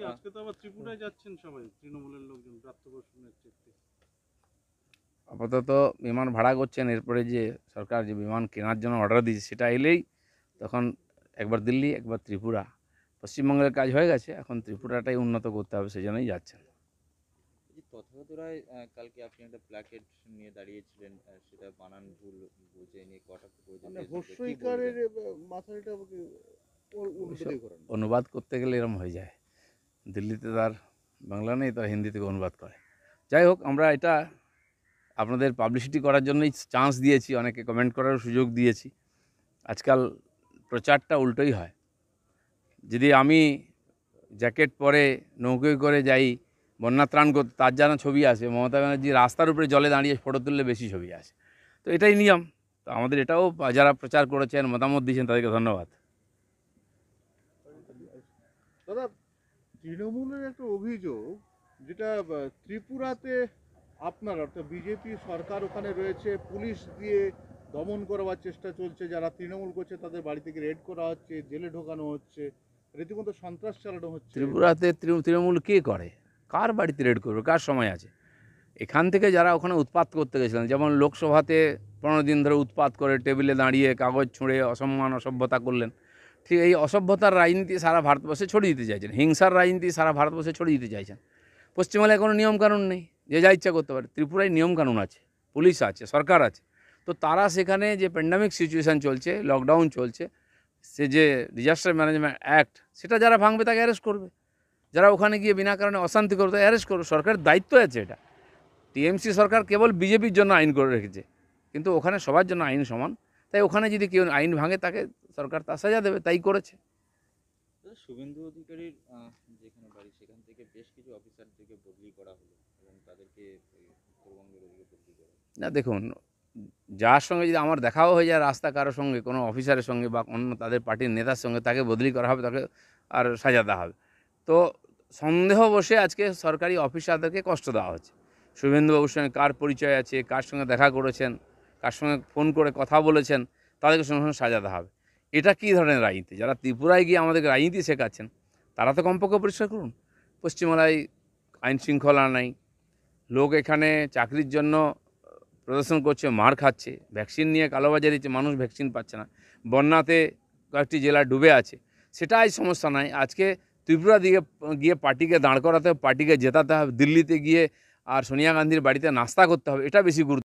হ্যাঁ। আজকে তো আবার ত্রিপুরায় যাচ্ছেন সবাই তৃণমূলের লোকজন প্রাপ্ত বসুনের আপাতত বিমান ভাড়া করছেন এরপরে যে সরকার যে বিমান কেনার জন্য অর্ডার দিয়েছে সেটা এলেই তখন একবার দিল্লি একবার ত্রিপুরা পশ্চিমবঙ্গের কাজ হয়ে গেছে এখন ত্রিপুরাটাই উন্নত করতে হবে সেজন্যই যাচ্ছেন তথাগত কালকে আপনি একটা প্ল্যাকেট নিয়ে দাঁড়িয়েছিলেন সেটা বানান ভুল নিয়ে কটাক্ষ মানে করে অনুবাদ করতে গেলে এরম হয়ে যায় দিল্লিতে তার বাংলা নেই তারা হিন্দি থেকে অনুবাদ করে যাই হোক আমরা এটা আপনাদের পাবলিসিটি করার জন্যই চান্স দিয়েছি অনেকে কমেন্ট করার সুযোগ দিয়েছি আজকাল প্রচারটা উল্টোই হয় যদি আমি জ্যাকেট পরে নৌকোয় করে যাই বন্যা ত্রাণ করতে তার যেন ছবি আসে মমতা ব্যানার্জি রাস্তার উপরে জলে দাঁড়িয়ে ফটো তুললে বেশি ছবি আসে তো এটাই নিয়ম তো আমাদের এটাও যারা প্রচার করেছেন মতামত দিয়েছেন তাদেরকে ধন্যবাদ তৃণমূলের একটা অভিযোগ যেটা ত্রিপুরাতে আপনার অর্থাৎ বিজেপি সরকার ওখানে রয়েছে পুলিশ দিয়ে দমন করবার চেষ্টা চলছে যারা তৃণমূল করছে তাদের বাড়ি থেকে রেড করা হচ্ছে জেলে ঢোকানো হচ্ছে রীতিমতো সন্ত্রাস চালানো হচ্ছে ত্রিপুরাতে তৃণমূল কে করে কার বাড়িতে রেড করবে কার সময় আছে এখান থেকে যারা ওখানে উৎপাত করতে গেছিলেন যেমন লোকসভাতে পনেরো দিন ধরে উৎপাত করে টেবিলে দাঁড়িয়ে কাগজ ছুঁড়ে অসম্মান অসভ্যতা করলেন ঠিক এই অসভ্যতার রাজনীতি সারা ভারতবর্ষে ছড়িয়ে দিতে চাইছেন হিংসার রাজনীতি সারা ভারতবর্ষে ছড়িয়ে দিতে চাইছেন পশ্চিমবাংলায় কোনো নিয়মকানুন নেই যে যা ইচ্ছা করতে পারে ত্রিপুরায় নিয়মকানুন আছে পুলিশ আছে সরকার আছে তো তারা সেখানে যে প্যান্ডামিক সিচুয়েশান চলছে লকডাউন চলছে সে যে ডিজাস্টার ম্যানেজমেন্ট অ্যাক্ট সেটা যারা ভাঙবে তাকে অ্যারেস্ট করবে যারা ওখানে গিয়ে বিনা কারণে অশান্তি করবে তাকে অ্যারেস্ট করবে সরকারের দায়িত্ব আছে এটা টিএমসি সরকার কেবল বিজেপির জন্য আইন করে রেখেছে কিন্তু ওখানে সবার জন্য আইন সমান তাই ওখানে যদি কেউ আইন ভাঙে তাকে সরকার তা সাজা দেবে তাই করেছে শুভেন্দু অধিকারীর যেখানে বাড়ি সেখান থেকে বেশ কিছু অফিসারদেরকে বদলি করা হলো এবং তাদেরকে না দেখুন যার সঙ্গে যদি আমার দেখাও হয়ে যায় রাস্তা কারোর সঙ্গে কোনো অফিসারের সঙ্গে বা অন্য তাদের পার্টির নেতার সঙ্গে তাকে বদলি করা হবে তাকে আর সাজা দেওয়া হবে তো সন্দেহ বসে আজকে সরকারি অফিসারদেরকে কষ্ট দেওয়া হচ্ছে শুভেন্দুবাবুর সঙ্গে কার পরিচয় আছে কার সঙ্গে দেখা করেছেন কার সঙ্গে ফোন করে কথা বলেছেন তাদেরকে সঙ্গে সঙ্গে সাজা দেওয়া হবে এটা কী ধরনের রাজনীতি যারা ত্রিপুরায় গিয়ে আমাদেরকে রাজনীতি শেখাচ্ছেন তারা তো কমপক্ষে পরিষ্কার করুন পশ্চিমবাংলায় আইন শৃঙ্খলা নাই লোক এখানে চাকরির জন্য প্রদর্শন করছে মার খাচ্ছে ভ্যাকসিন নিয়ে কালোবাজারি হচ্ছে মানুষ ভ্যাকসিন পাচ্ছে না বন্যাতে কয়েকটি জেলা ডুবে আছে সেটাই সমস্যা নাই আজকে ত্রিপুরা দিকে গিয়ে পার্টিকে দাঁড় করাতে হবে পার্টিকে জেতাতে হবে দিল্লিতে গিয়ে আর সোনিয়া গান্ধীর বাড়িতে নাস্তা করতে হবে এটা বেশি গুরুত্ব